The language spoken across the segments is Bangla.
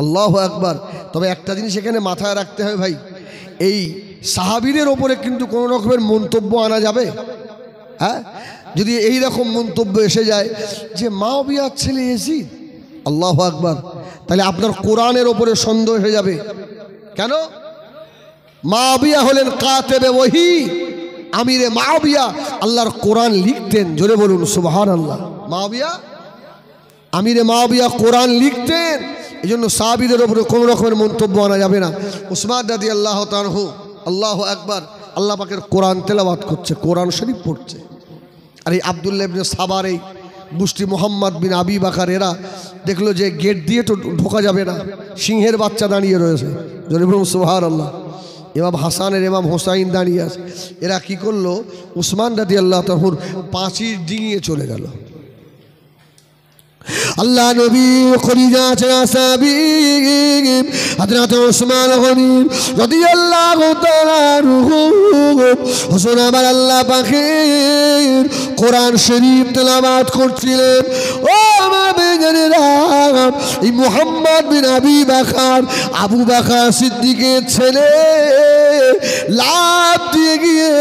আল্লাহ একবার তবে একটা জিনিস এখানে মাথায় রাখতে হয় ভাই এই সাহাবিরের ওপরে কিন্তু কোনো রকমের মন্তব্য আনা যাবে হ্যাঁ যদি এই রকম মন্তব্য এসে যায় যে মা বিয়ার ছেলে এসি আল্লাহ আকবার তাহলে আপনার কোরআনের ওপরে সন্দেহ হয়ে যাবে কেন মা বিয়া হলেন কাতেবে ওহি আমিরে মা বিয়া আল্লাহর কোরআন লিখতেন জোরে বলুন সুবাহান আল্লাহ মা বিয়া আমিরে মাবিয়া কোরআন লিখতেন এই জন্য সাহাবিদের ওপরে কোনো রকমের মন্তব্য আনা যাবে না উসমান দাদি আল্লাহ তানহু আল্লাহ একবার আল্লাহ পাকের কোরআন তেলাবাদ করছে কোরআন শরীফ পড়ছে আর এই আবদুল্লাহ সাবার এই মুষ্টি মোহাম্মদ বিন আবি বাকার এরা দেখলো যে গেট দিয়ে তো ঢোকা যাবে না সিংহের বাচ্চা দাঁড়িয়ে রয়েছে জরিবুল সুহার আল্লাহ এমাম হাসানের এমাম হোসাইন দাঁড়িয়ে আছে এরা কি করলো উসমান দাদি আল্লাহ তাহুর পাঁচির ডিঙিয়ে চলে গেল আল্লাহ নবী খরিজা আছেন আসাবি হাজরাত ওসমান গনি যদি আল্লাহ হোসেন আমার আল্লাহ পাখির কোরআন শরীফ তেলাবাদ করছিলেন ও আমার বেগানেরা এই মোহাম্মদ বিন আবি বাখার আবু বাখার সিদ্দিকের ছেলে লাভ দিয়ে গিয়ে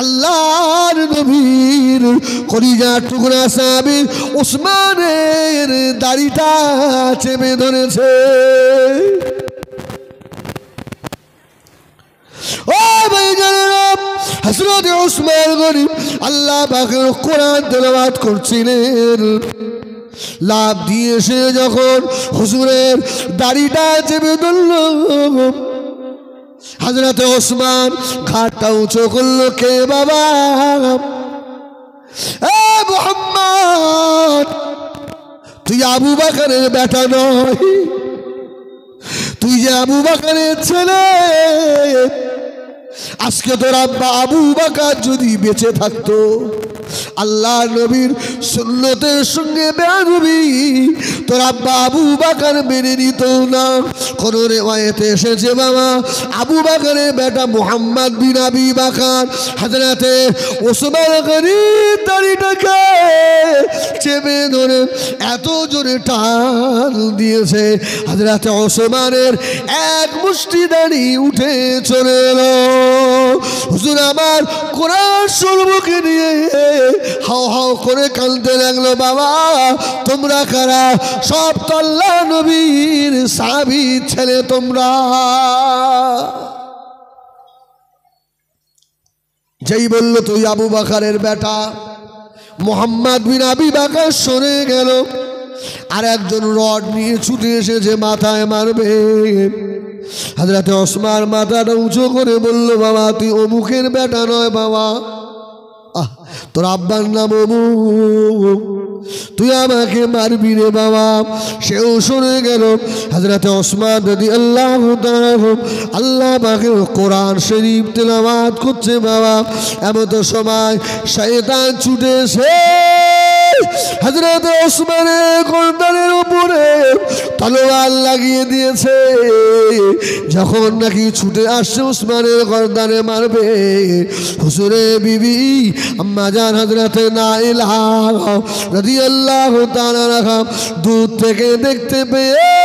আল্লাহর নবীর করিজা টুকরা সাবির উসমানের দাড়িটা চেপে ধরেছে ও ভাই গরিব আল্লাহ পাকের কোরআন তেলাবাদ করছিলেন লাভ দিয়ে সে যখন হুসুরের দাড়িটা চেপে ধরল হাজরাতে ওসমান ঘাটটা উঁচু করলো কে বাবা তুই আবু বাকারের বেটা নয় তুই যে আবু বাকারের ছেলে আজকে তোর আব্বা আবু বাকার যদি বেঁচে থাকতো আল্লাহ নবীর সুন্নতের সঙ্গে বেরবি তোরা বাবু আবু বাকার মেনে নিত না কোনো রেওয়ায়েতে এসেছে বাবা আবু বাকারের বেটা মোহাম্মদ বিন আবি বাকার হাজারাতে ওসমান গানি তারিটাকে চেপে ধরে এত জোরে টান দিয়েছে হাজারাতে ওসমানের এক মুষ্টি দাঁড়ি উঠে চলে এলো হুজুর আমার কোরআন সর্বকে নিয়ে হাও হাও করে কাঁদতে লাগলো বাবা তোমরা কারা সব তল্লা নবীর সাবি ছেলে তোমরা যেই বলল তুই আবু বাকারের বেটা মোহাম্মদ বিন আবি বাকার সরে গেল আর একজন রড নিয়ে ছুটে এসেছে মাথায় মারবে হাজরাতে অসমার মাথাটা উঁচু করে বলল বাবা তুই অমুকের বেটা নয় বাবা তোর আব্বার নাম তুই আমাকে মারবি রে বাবা সেও শুনে গেল হাজরাতে ওসমান দাদি আল্লাহ আল্লাহ পাকে কোরআন শরীফ তেলাবাদ করছে বাবা এমন তো সময় শেতান ছুটেছে হাজরত উপরে তলোয়ার লাগিয়ে দিয়েছে যখন নাকি ছুটে আসছে ওসমানের গর্দানে মারবে হুসুরে বিবি মাজান হাজরাতে না এলাহ রাজি রাখা দূর থেকে দেখতে পেয়ে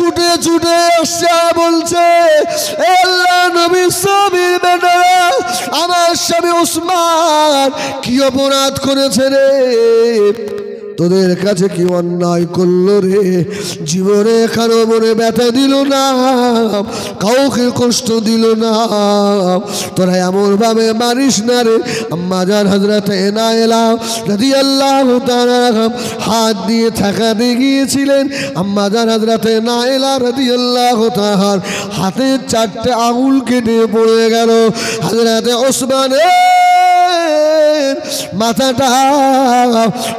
ছুটে ছুটে আসছে বলছে আল্লাহ নবী স্বামীর বেটারা আমার স্বামী ওসমান কি অপরাধ করেছে রে তোদের কাছে কি অন্যায় করলো রে জীবনে কারো মনে ব্যথা দিল না কাউকে কষ্ট দিল না তোরা এমনভাবে মারিস না রে আম্মাজার হজরত না এলাম যদি আল্লাহ হাত দিয়ে দিয়ে গিয়েছিলেন আম্মাজার হাজরাতে না এলা রাতি আল্লাহ তাহার হাতের চারটে আঙুল কেটে পড়ে গেল হাজরাতে ওসমানের মাথাটা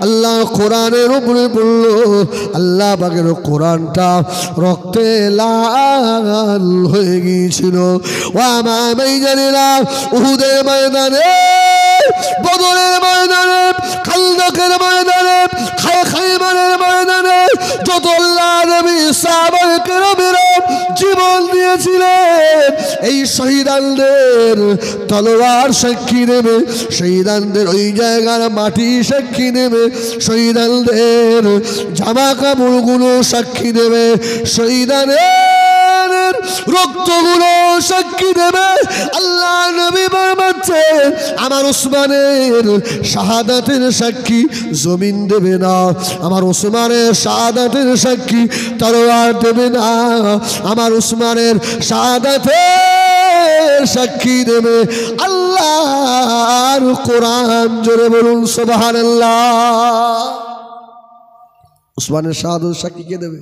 আল্লাহ কোরআনের উপরে বলল আল্লাহ বাগের কোরআনটা রক্তে লাল হয়ে গিয়েছিল ও আমার মেজারিরা উহুদের ময়দানে বদলের ময়দানে খালদকের জীবন দিয়েছিলেন এই শহীদানদের তলোয়ার সাক্ষী দেবে শহীদানদের ওই জায়গার মাটি সাক্ষী দেবে শহীদানদের জামা কাপড়গুলো সাক্ষী দেবে শহীদানের রক্তগুলো সাক্ষী দেবে আল্লাহ নবী মারছে আমার ওসমানের শাহাদাতের সাক্ষী জমিন দেবে না আমার ওসমানের শাহাদাতের সাক্ষী তরোয়ার দেবে না আমার ওসমানের শাহাদাতের সাক্ষী দেবে আল্লাহর কোরআন জোরে বলুন সবাহ আল্লাহ ওসমানের শাহাদাতের সাক্ষী কে দেবে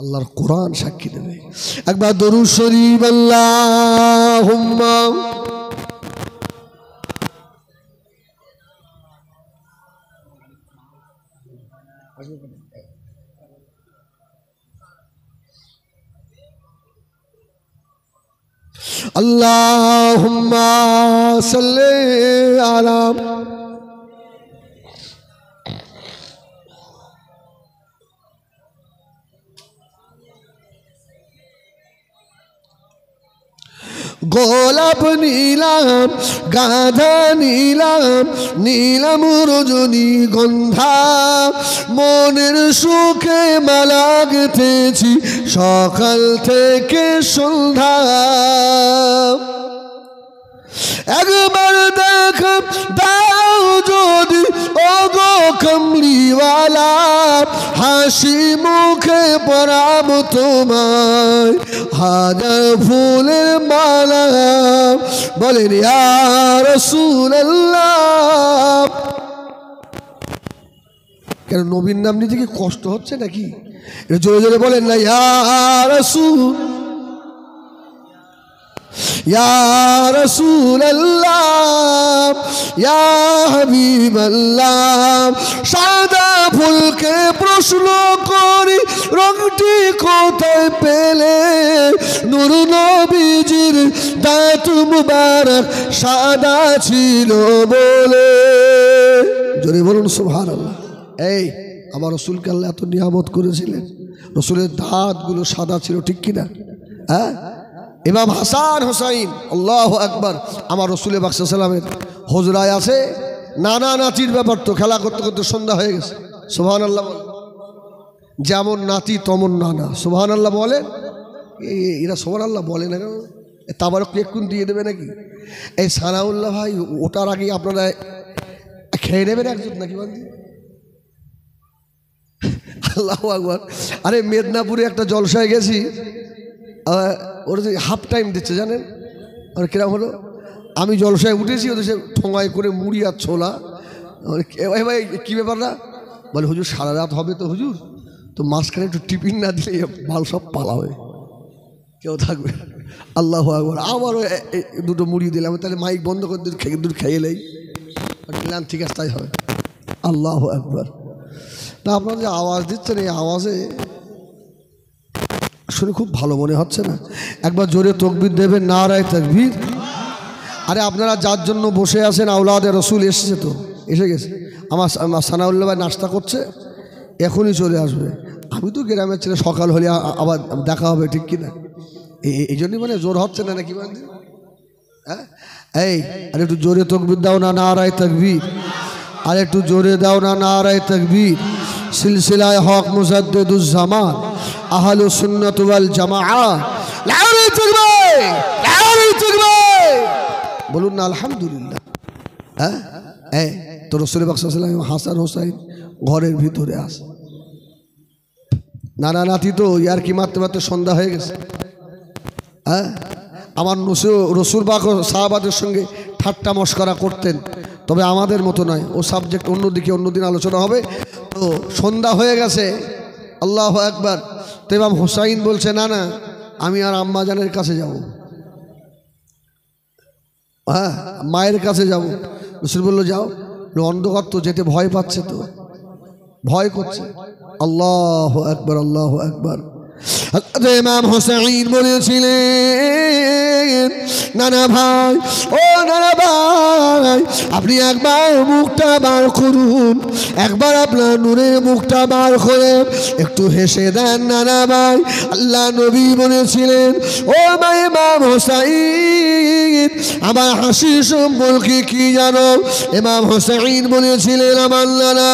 আল্লাহর কোরআন সাক্ষী দেবে একবার দরু শরীফ আল্লাহ আল্লাহ আলাম গোলাপ নীলাম গাধা নীলাম নীলাম রজনী গন্ধা মনের সুখে মালা গেঁথেছি সকাল থেকে সন্ধ্যা একবার দেখ দাও যদি ও কমলি হাসি মুখে পরাম তোমায় হাজ ফুলের মালা বলে ইয়ার কেন নবীন নাম নিজেকে কি কষ্ট হচ্ছে নাকি এটা জোরে জোরে বলেন না ইয়ার সুর يا رسول الله يا حبيب সাদা ফুলকে প্রশ্ন করি রংটি কোথায় পেলে নুর নবীজির দাঁত সাদা ছিল বলে জোরে বলুন সুভার আল্লাহ এই আমার রসুলকে আল্লাহ এত নিয়ামত করেছিলেন রসুলের দাঁতগুলো সাদা ছিল ঠিক কিনা হ্যাঁ ইমাম হাসান হুসাইন আল্লাহ আকবর আমার রসুল বাকসাল্লামের হজরায় আছে নানা নাতির ব্যাপার তো খেলা করতে করতে সন্ধ্যা হয়ে গেছে সোহান আল্লাহ বলে যেমন নাতি তমন নানা সোহান আল্লাহ বলে এরা সোহান আল্লাহ বলে না কেন তাবারক একটুন দিয়ে দেবে নাকি এই সানাউল্লাহ ভাই ওটার আগে আপনারা খেয়ে নেবেন একজন নাকি বান্ধি আল্লাহ আকবর আরে মেদিনীপুরে একটা জলসায় গেছি ওরা হাফ টাইম দিচ্ছে জানেন আর কিরম হলো আমি জলসায় উঠেছি ওদের সে ঠোঙায় করে মুড়ি আর ছোলা ভাই কী ব্যাপার না বলে হুজুর সারা রাত হবে তো হুজুর তো মাঝখানে একটু টিফিন না দিলে মাল সব পালা হয়ে কেউ থাকবে আল্লাহ আবার আবারও দুটো মুড়ি দিলাম তাহলে মাইক বন্ধ করে দুধ খেয়ে দুধ খেয়ে নেই প্ল্যান ঠিক আছে তাই হবে আল্লাহ একবার না আপনারা যে আওয়াজ দিচ্ছেন এই আওয়াজে শুনে খুব ভালো মনে হচ্ছে না একবার জোরে তকবির দেবেন না রায় তকবির আরে আপনারা যার জন্য বসে আছেন আউলাদে রসুল এসেছে তো এসে গেছে আমার আমার সানাউল্লা ভাই নাস্তা করছে এখনই চলে আসবে আমি তো গ্রামের ছেলে সকাল হলে আবার দেখা হবে ঠিক কিনা এই জন্যই মানে জোর হচ্ছে না নাকি মানে হ্যাঁ এই আরে একটু জোরে তকবির দাও না না রায় তকবির আর একটু জোরে দাও না না রায় তকবির সিলসিলায় হক মুসাদ্দুজ্জামান আহলু সুন্নতওয়াল জামা বলুন না আলহামদুলিল্লাহ হ্যাঁ হ্যাঁ তো রসুল আসলাম হাসান হোসাইন ঘরের ভিতরে আস নানা নাতি তো ইয়ার কি মারতে মারতে সন্ধ্যা হয়ে গেছে হ্যাঁ আমার নসু রসুর বাক সাহাবাদের সঙ্গে ঠাট্টা মস্করা করতেন তবে আমাদের মতো নয় ও সাবজেক্ট অন্যদিকে অন্যদিন আলোচনা হবে তো সন্ধ্যা হয়ে গেছে আল্লাহ একবার তো এবার হুসাইন বলছে না না আমি আর আম্মাজানের কাছে যাব হ্যাঁ মায়ের কাছে যাব রসুল বললো যাও অন্ধকার তো যেতে ভয় পাচ্ছে তো ভয় করছে আল্লাহ একবার আল্লাহ একবার ইমাম হোসাইন বলেছিলেন নানা ভাই ও নানা ভাই আপনি একবার মুখটা বার করুন একবার আপনার নূরের মুখটা বার করে একটু হেসে দেন নানা ভাই আল্লাহ নবী বলেছিলেন ও মা ইমাম হোসাইন আমার হাসি সম্পর্কে কি জানো ইমাম হোসাইন বলেছিলেন আমার নানা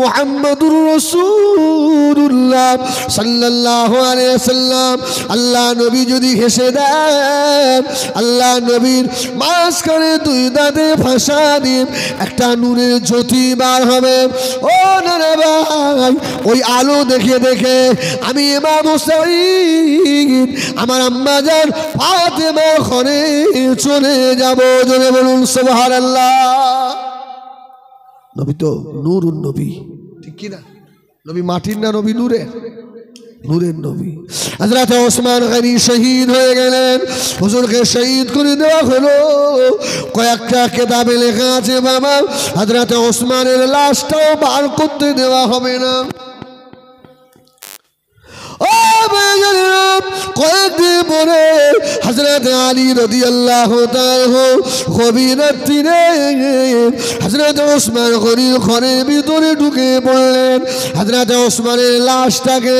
মোহাম্মদুর রসুল্লাহ সাল্লাহ আলিয়া সাল্লাম আল্লাহ নবী যদি হেসে দেন আল্লাহ নবীর মাঝখানে দুই দাঁতে ফাঁসা দিন একটা নুনের জ্যোতি বার হবে ও নানা ভাই ওই আলো দেখে দেখে আমি এমা মুসাইদ আমার আম্মা যান ফাতেমা ঘরে চলে যাব জোরে বলুন সুবহান আল্লাহ নবী তো নূর নবী ঠিক কিনা নবী মাটির না নবী নূরের নূরের নবী হাজরাত ওসমান গানি শহীদ হয়ে গেলেন হুজুরকে শহীদ করে দেওয়া হলো কয়েকটা কেতাবে লেখা আছে বাবা হাজরাত ওসমানের লাশটাও বার করতে দেওয়া হবে না ও কয়েকদিন পরে হজরত আলী রদি আল্লাহ কবিরার ওসমান ঘরের ভিতরে ঢুকে পড়লেন ওসমানের লাশটাকে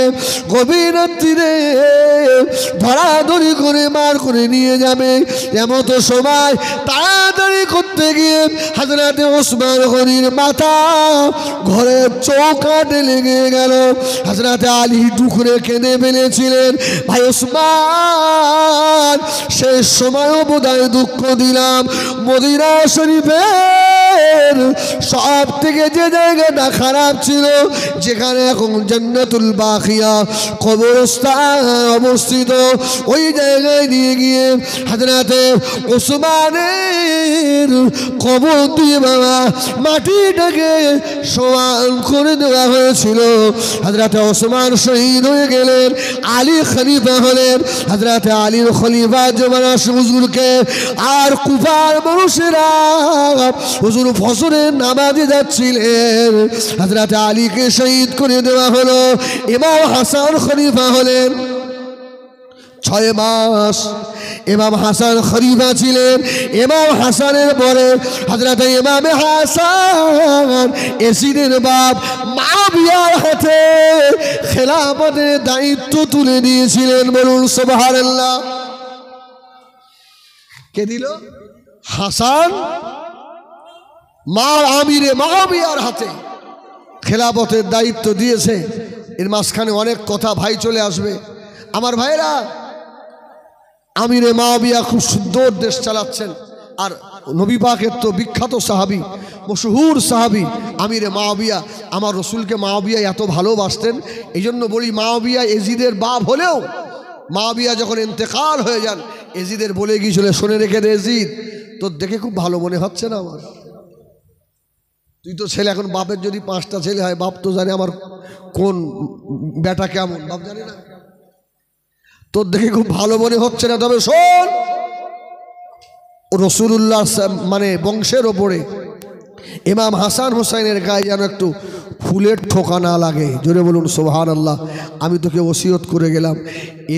ধরাধরি করে মার করে নিয়ে যাবে তো সময় তাড়াতাড়ি করতে গিয়ে হাজরাতে ওসমান গরির মাথা ঘরের চৌকাটে লেগে গেল হাজরাতে আলী টুকরে কেঁদে ফেলেছিলেন ভাই ওসমান সেই সময়ও বোধহয় দুঃখ দিলাম মদিনা শরীফে সব থেকে যে জায়গাটা খারাপ ছিল যেখানে এখন জান্নাতুল বাখিয়া কবরস্থান অবস্থিত ওই জায়গায় নিয়ে গিয়ে হাজরাতে ওসমানের কবর দিয়ে বাবা মাটিটাকে সমান করে দেওয়া হয়েছিল হাজরাতে ওসমান শহীদ হয়ে গেলেন আলী খালি খলিফা হলেন হাজরাতে আলীর খলিফা জমানা হুজুরকে আর কুফার মানুষেরা হুজুর ফসরের নামাজে যাচ্ছিলেন হাজরাতে আলীকে শহীদ করে দেওয়া হলো এবার হাসান খলিফা হলেন ছয় মাস এমাম হাসান খরিফা ছিলেন এমাম হাসানের পরে হজরত এমামে হাসান এসিদের বাপ মাবিয়ার হাতে খেলাফতের দায়িত্ব তুলে দিয়েছিলেন বলুন সোবাহারাল্লাহ কে দিল হাসান মা আমিরে মাহবিয়ার হাতে খেলাপথের দায়িত্ব দিয়েছে এর মাঝখানে অনেক কথা ভাই চলে আসবে আমার ভাইরা আমিরে মাবিয়া খুব সুন্দর দেশ চালাচ্ছেন আর নবী পাকের তো বিখ্যাত সাহাবি মশহুর সাহাবি আমিরে মাবিয়া আমার রসুলকে মাবিয়া এত ভালোবাসতেন এই জন্য বলি মাবিয়া এজিদের বাপ হলেও মাবিয়া যখন ইন্তেকার হয়ে যান এজিদের বলে গিয়েছিল শুনে রেখে দে এজিদ তোর দেখে খুব ভালো মনে হচ্ছে না আমার তুই তো ছেলে এখন বাপের যদি পাঁচটা ছেলে হয় বাপ তো জানে আমার কোন বেটা কেমন বাপ জানে না তোর দেখে খুব ভালো মনে হচ্ছে না তবে শোন রসুল্লাহ মানে বংশের ওপরে ইমাম হাসান হোসাইনের গায়ে যেন একটু ফুলের ঠোকা না লাগে জোরে বলুন সোহান আল্লাহ আমি তোকে ওসিয়ত করে গেলাম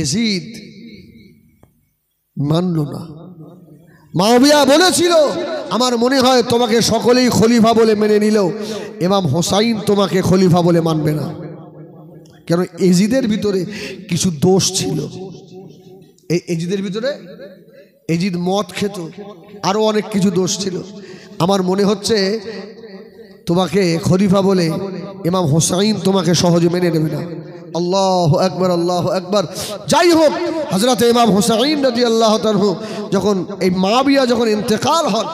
এজিদ মানল না মাওবিয়া বলেছিল আমার মনে হয় তোমাকে সকলেই খলিফা বলে মেনে নিল এমাম হোসাইন তোমাকে খলিফা বলে মানবে না কেন এজিদের ভিতরে কিছু দোষ ছিল এই এজিদের ভিতরে এজিদ মদ খেত আরও অনেক কিছু দোষ ছিল আমার মনে হচ্ছে তোমাকে খলিফা বলে ইমাম হোসাইন তোমাকে সহজে মেনে নেবে না আল্লাহ একবার আল্লাহ একবার যাই হোক হজরত ইমাম হোসাইন রাজি আল্লাহ তালহু যখন এই মা বিয়া যখন ইন্তেকাল হন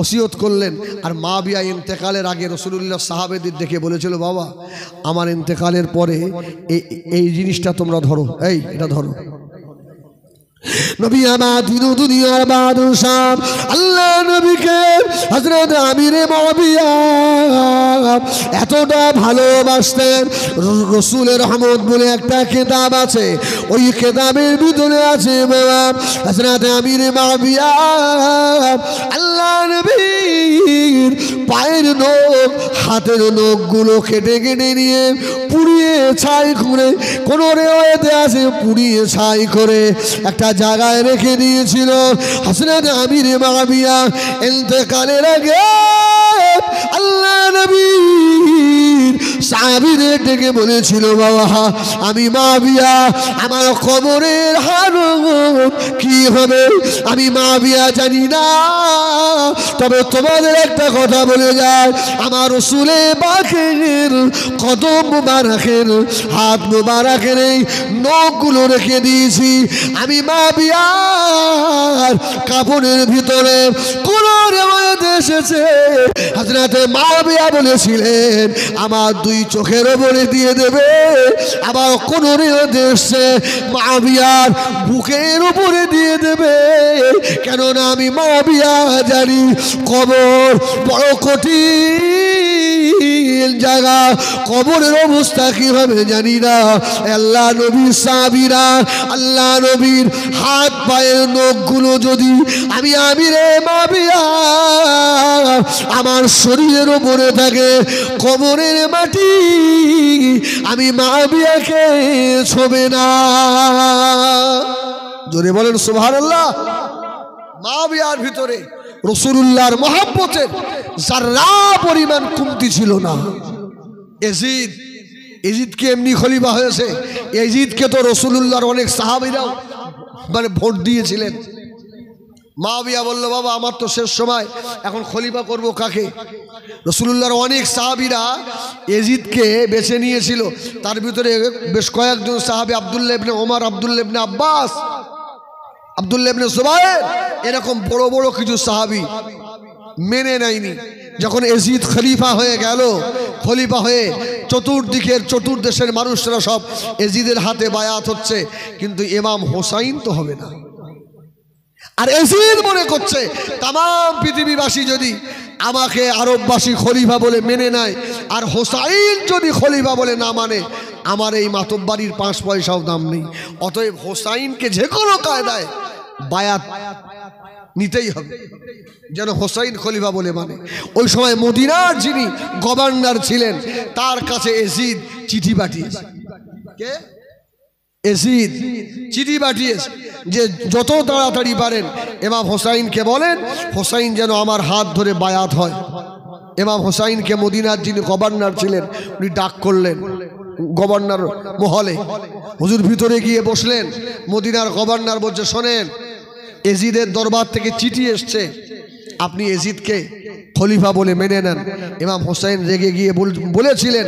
ওসিয়ত করলেন আর মা বিয়া ইন্তেকালের আগে রসুল্লাহ সাহাবেদের দেখে বলেছিল বাবা আমার ইন্তেকালের পরে এই এই জিনিসটা তোমরা ধরো এই এটা ধরো নবী আবাদ দিন দুনিয়ার বাদুর সাহ আল্লাহ নবীকে হজরত আমিরে মবিয়া এতটা ভালোবাসতেন রসুলের রহমত বলে একটা কেতাব আছে ওই কেতাবের ভিতরে আছে বাবা হজরত আমিরে মবিয়া আল্লাহ নবীর পায়ের নখ হাতের নখগুলো কেটে কেটে নিয়ে পুড়িয়ে ছাই করে কোন রেওয়াতে আছে পুড়িয়ে ছাই করে একটা জায়গায় রেখে দিয়েছিল হাসনাতে আমিরে মাবিয়া কালে ডেকে বলেছিল বাবা আমি মা আমার কবরের হালত কি হবে আমি মা জানি না তবে তোমাদের একটা কথা বলে যায় আমার রসুলে বাঘের কদম মুবারাকের হাত মুবারাকের এই নখগুলো রেখে দিয়েছি আমি মা বিয়ার কাপড়ের ভিতরে কোনো রেওয়াজ এসেছে হাজরাতে মাবিয়া বলেছিলেন আমার দুই চোখের ওপরে দিয়ে দেবে আবার কোনো দেশে মাবিয়ার বুকের উপরে দিয়ে দেবে কেননা আমি মাবিয়া জানি কবর বড় কঠিন জায়গা কবরের অবস্থা কিভাবে জানি না আল্লাহ নবীর সাবিরা আল্লাহ নবীর হাত পায়ের নখগুলো যদি আমি আমি রে মাবিয়া আমার শরীরের ওপরে থাকে কবরের মাটি আমি মাবিয়াকে ছবে না জোরে বলেন সুভার আল্লাহ মাবিয়ার ভিতরে রসুল্লাহর মহাব্বতের যারা পরিমাণ কমতি ছিল না এজিদ এজিদকে এমনি খলিফা হয়েছে এজিদকে তো রসুল্লাহর অনেক সাহাবিরাও মানে ভোট দিয়েছিলেন মা বিয়া বলল বাবা আমার তো শেষ সময় এখন খলিফা করব কাকে রসুলুল্লাহর অনেক সাহাবিরা এজিদকে বেছে নিয়েছিল তার ভিতরে বেশ কয়েকজন সাহাবি আবদুল্লাবনে ওমর আবদুল্লাবনে আব্বাস আবদুল্লাবনে সোবায়ের এরকম বড় বড় কিছু সাহাবি মেনে নেয়নি যখন এজিদ খলিফা হয়ে গেল খলিফা হয়ে চতুর্দিকের চতুর্দেশের মানুষরা সব এজিদের হাতে বায়াত হচ্ছে কিন্তু এমাম হোসাইন তো হবে না আর এজিদ মনে করছে তাম পৃথিবীবাসী যদি আমাকে আরববাসী খলিফা বলে মেনে নেয় আর হোসাইন যদি খলিফা বলে না মানে আমার এই মাতব্বাড়ির পাঁচ পয়সাও দাম নেই অতএব হোসাইনকে যে কোনো কায়দায় বায়াত নিতেই হবে যেন হোসাইন খলিফা বলে মানে ওই সময় মদিনার যিনি গভর্নর ছিলেন তার কাছে এজিদ চিঠি পাঠিয়েছে কে এসিদ চিঠি পাঠিয়েছে যে যত তাড়াতাড়ি পারেন এমাম হোসাইনকে বলেন হোসাইন যেন আমার হাত ধরে বায়াত হয় এমাম হোসাইনকে মদিনার যিনি গভর্নর ছিলেন উনি ডাক করলেন গভর্নর মহলে হুজুর ভিতরে গিয়ে বসলেন মদিনার গভর্নর বলছে শোনেন এজিদের দরবার থেকে চিঠি এসছে আপনি এজিদকে খলিফা বলে মেনে নেন ইমাম হোসেন রেগে গিয়ে বলেছিলেন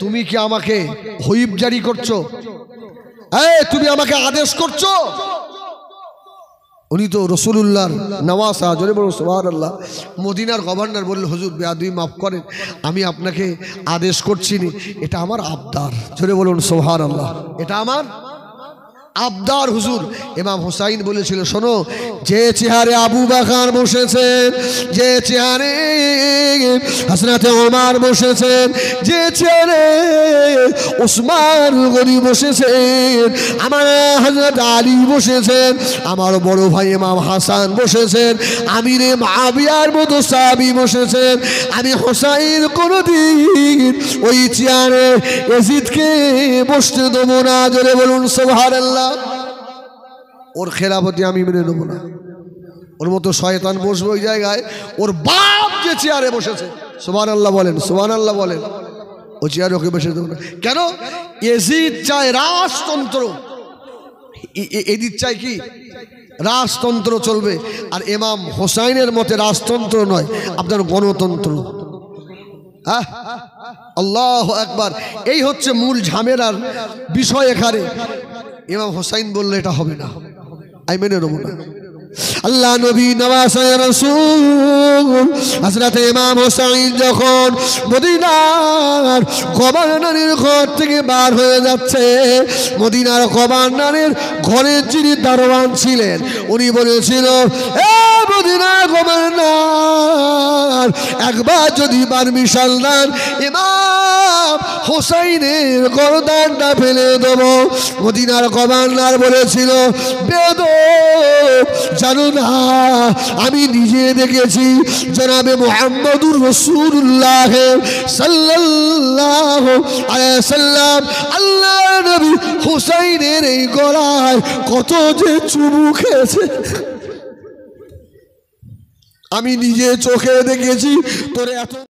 তুমি কি আমাকে হইব জারি করছো এই তুমি আমাকে আদেশ করছো উনি তো রসুলুল্লাহর নওয়াজ আজরে বলুন সোহার আল্লাহ মদিনার গভর্নর বলল হজুর বেয়াদুই মাফ করেন আমি আপনাকে আদেশ করছি এটা আমার আবদার জোরে বলুন সোহার আল্লাহ এটা আমার আবদার হুজুর এমাম হুসাইন বলেছিল শোনো যে চেহারে আবু বাখার বসেছেন যে চেহারে হাসনাতে ওমার বসেছেন যে চেহারে ওসমান গনি বসেছেন আমার হাজরত আলী বসেছেন আমার বড় ভাই এমাম হাসান বসেছেন আমি রে মাবিয়ার মতো সাবি বসেছেন আমি হোসাইন দিন ওই চেয়ারে এজিদকে বসতে দেবো না জোরে বলুন সোহার আল্লাহ ওর খেলাফতি আমি মেনে নেবো না ওর মতো শয়তান বসবে ওই জায়গায় ওর বাপ যে চেয়ারে বসেছে সোমান আল্লাহ বলেন সোমান আল্লাহ বলেন ও চেয়ারে ওকে বসে দেবো না কেন এজিদ চায় রাজতন্ত্র এদিক চাই কি রাজতন্ত্র চলবে আর এমাম হোসাইনের মতে রাজতন্ত্র নয় আপনার গণতন্ত্র হ্যাঁ আল্লাহ একবার এই হচ্ছে মূল ঝামেলার বিষয় এখানে এমাম হোসাইন বললে এটা হবে না আমি মেনে নেবো না আল্লাহ নবী নওয়াসায় রাসূল হযরতে ইমাম হুসাইন যখন মদিনার গভর্নরের ঘর থেকে বার হয়ে যাচ্ছে মদিনার গভর্নরের ঘরের যিনি দারোয়ান ছিলেন উনি বলেছিল এ মদিনা গভর্নর একবার যদি পারমিশন দেন ইমাম হোসাইনের গরদানটা ফেলে দেব মদিনার কমান্ডার বলেছিল বেদ জানো না আমি নিজে দেখেছি জনাবে মোহাম্মদুর রসুল্লাহ সাল্লাহ সাল্লাম আল্লাহ নবী হোসাইনের এই গলায় কত যে চুমু খেয়েছে আমি নিজে চোখে দেখেছি তোর এত